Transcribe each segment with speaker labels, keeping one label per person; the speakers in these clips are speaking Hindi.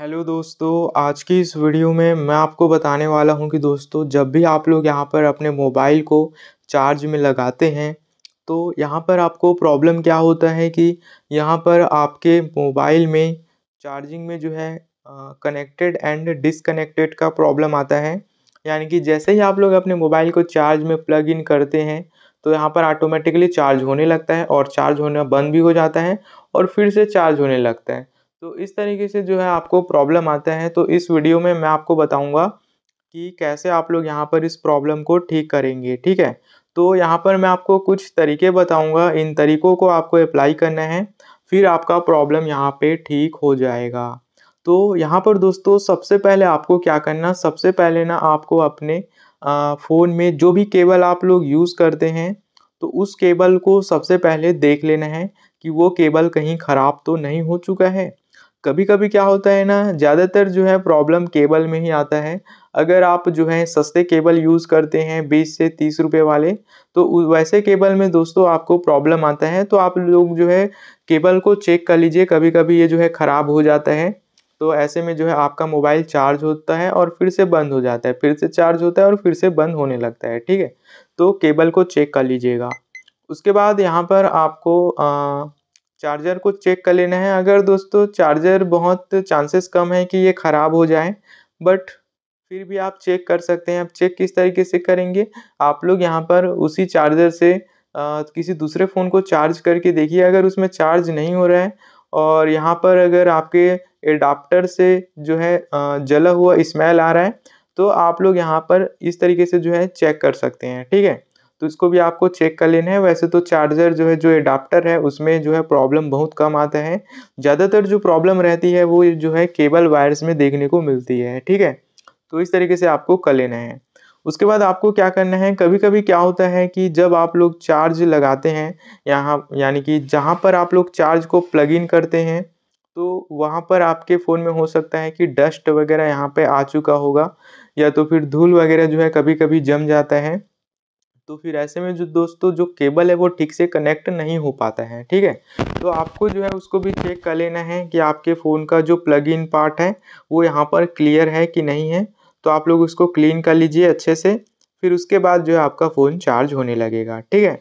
Speaker 1: हेलो दोस्तों आज की इस वीडियो में मैं आपको बताने वाला हूं कि दोस्तों जब भी आप लोग यहां पर अपने मोबाइल को चार्ज में लगाते हैं तो यहां पर आपको प्रॉब्लम क्या होता है कि यहां पर आपके मोबाइल में चार्जिंग में जो है कनेक्टेड एंड डिसकनेक्टेड का प्रॉब्लम आता है यानी कि जैसे ही आप लोग अपने मोबाइल को चार्ज में प्लग इन करते हैं तो यहाँ पर ऑटोमेटिकली चार्ज होने लगता है और चार्ज होना बंद भी हो जाता है और फिर से चार्ज होने लगता है तो इस तरीके से जो है आपको प्रॉब्लम आते हैं तो इस वीडियो में मैं आपको बताऊंगा कि कैसे आप लोग यहाँ पर इस प्रॉब्लम को ठीक करेंगे ठीक है तो यहाँ पर मैं आपको कुछ तरीके बताऊंगा इन तरीकों को आपको अप्लाई करना है फिर आपका प्रॉब्लम यहाँ पे ठीक हो जाएगा तो यहाँ पर दोस्तों सबसे पहले आपको क्या करना सबसे पहले ना आपको अपने फ़ोन में जो भी केबल आप लोग यूज़ करते हैं तो उस केबल को सबसे पहले देख लेना है कि वो केबल कहीं ख़राब तो नहीं हो चुका है कभी कभी क्या होता है ना ज़्यादातर जो है प्रॉब्लम केबल में ही आता है अगर आप जो है सस्ते केबल यूज़ करते हैं बीस से तीस रुपये वाले तो वैसे केबल में दोस्तों आपको प्रॉब्लम आता है तो आप लोग जो है केबल को चेक कर लीजिए कभी कभी ये जो है ख़राब हो जाता है तो ऐसे में जो है आपका मोबाइल चार्ज होता है और फिर से बंद हो जाता है फिर से चार्ज होता है और फिर से बंद होने लगता है ठीक है तो केबल को चेक कर लीजिएगा उसके बाद यहाँ पर आपको आ, चार्जर को चेक कर लेना है अगर दोस्तों चार्जर बहुत चांसेस कम है कि ये ख़राब हो जाए बट फिर भी आप चेक कर सकते हैं आप चेक किस तरीके से करेंगे आप लोग यहाँ पर उसी चार्जर से आ, किसी दूसरे फ़ोन को चार्ज करके देखिए अगर उसमें चार्ज नहीं हो रहा है और यहाँ पर अगर आपके एडाप्टर से जो है जला हुआ स्मेल आ रहा है तो आप लोग यहाँ पर इस तरीके से जो है चेक कर सकते हैं ठीक है तो इसको भी आपको चेक कर लेना है वैसे तो चार्जर जो है जो एडाप्टर है उसमें जो है प्रॉब्लम बहुत कम आता है ज़्यादातर जो प्रॉब्लम रहती है वो जो है केबल वायर्स में देखने को मिलती है ठीक है तो इस तरीके से आपको कर लेना है उसके बाद आपको क्या करना है कभी कभी क्या होता है कि जब आप लोग चार्ज लगाते हैं यहाँ यानी कि जहाँ पर आप लोग चार्ज को प्लग इन करते हैं तो वहाँ पर आपके फ़ोन में हो सकता है कि डस्ट वगैरह यहाँ पे आ चुका होगा या तो फिर धूल वगैरह जो है कभी कभी जम जाता है तो फिर ऐसे में जो दोस्तों जो केबल है वो ठीक से कनेक्ट नहीं हो पाता है ठीक है तो आपको जो है उसको भी चेक कर लेना है कि आपके फ़ोन का जो प्लग इन पार्ट है वो यहाँ पर क्लियर है कि नहीं है तो आप लोग उसको क्लीन कर लीजिए अच्छे से फिर उसके बाद जो है आपका फ़ोन चार्ज होने लगेगा ठीक है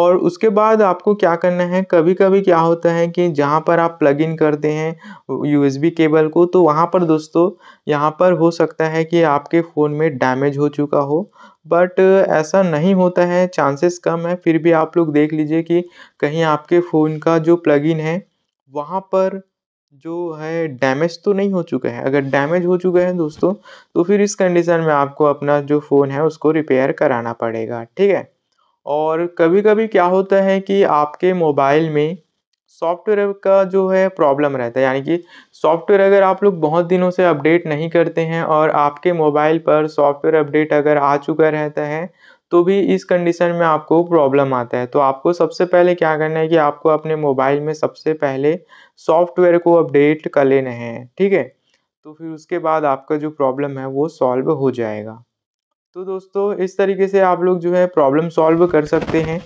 Speaker 1: और उसके बाद आपको क्या करना है कभी कभी क्या होता है कि जहाँ पर आप प्लग इन करते हैं यू केबल को तो वहाँ पर दोस्तों यहाँ पर हो सकता है कि आपके फ़ोन में डैमेज हो चुका हो बट ऐसा नहीं होता है चांसेस कम है फिर भी आप लोग देख लीजिए कि कहीं आपके फ़ोन का जो प्लग इन है वहाँ पर जो है डैमेज तो नहीं हो चुके हैं अगर डैमेज हो चुके हैं दोस्तों तो फिर इस कंडीशन में आपको अपना जो फ़ोन है उसको रिपेयर कराना पड़ेगा ठीक है और कभी कभी क्या होता है कि आपके मोबाइल में सॉफ्टवेयर का जो है प्रॉब्लम रहता है यानी कि सॉफ्टवेयर अगर आप लोग बहुत दिनों से अपडेट नहीं करते हैं और आपके मोबाइल पर सॉफ्टवेयर अपडेट अगर आ चुका रहता है तो भी इस कंडीशन में आपको प्रॉब्लम आता है तो आपको सबसे पहले क्या करना है कि आपको अपने मोबाइल में सबसे पहले सॉफ्टवेयर को अपडेट कर लेना है ठीक है तो फिर उसके बाद आपका जो प्रॉब्लम है वो सॉल्व हो जाएगा तो दोस्तों इस तरीके से आप लोग जो है प्रॉब्लम सॉल्व कर सकते हैं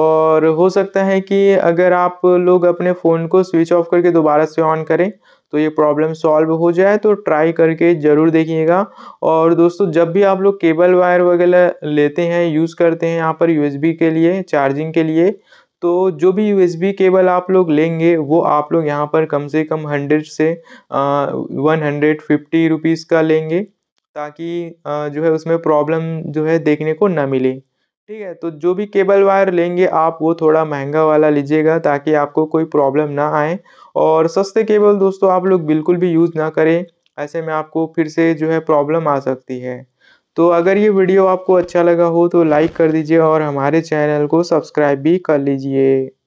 Speaker 1: और हो सकता है कि अगर आप लोग अपने फ़ोन को स्विच ऑफ करके दोबारा से ऑन करें तो ये प्रॉब्लम सॉल्व हो जाए तो ट्राई करके ज़रूर देखिएगा और दोस्तों जब भी आप लोग केबल वायर वगैरह लेते हैं यूज़ करते हैं यहाँ पर यूएसबी के लिए चार्जिंग के लिए तो जो भी यूएसबी केबल आप लोग लेंगे वो आप लोग यहाँ पर कम से कम हंड्रेड से वन हंड्रेड फिफ्टी रुपीज़ का लेंगे ताकि आ, जो है उसमें प्रॉब्लम जो है देखने को ना मिले ठीक है तो जो भी केबल वायर लेंगे आप वो थोड़ा महंगा वाला लीजिएगा ताकि आपको कोई प्रॉब्लम ना आए और सस्ते केबल दोस्तों आप लोग बिल्कुल भी यूज़ ना करें ऐसे में आपको फिर से जो है प्रॉब्लम आ सकती है तो अगर ये वीडियो आपको अच्छा लगा हो तो लाइक कर दीजिए और हमारे चैनल को सब्सक्राइब भी कर लीजिए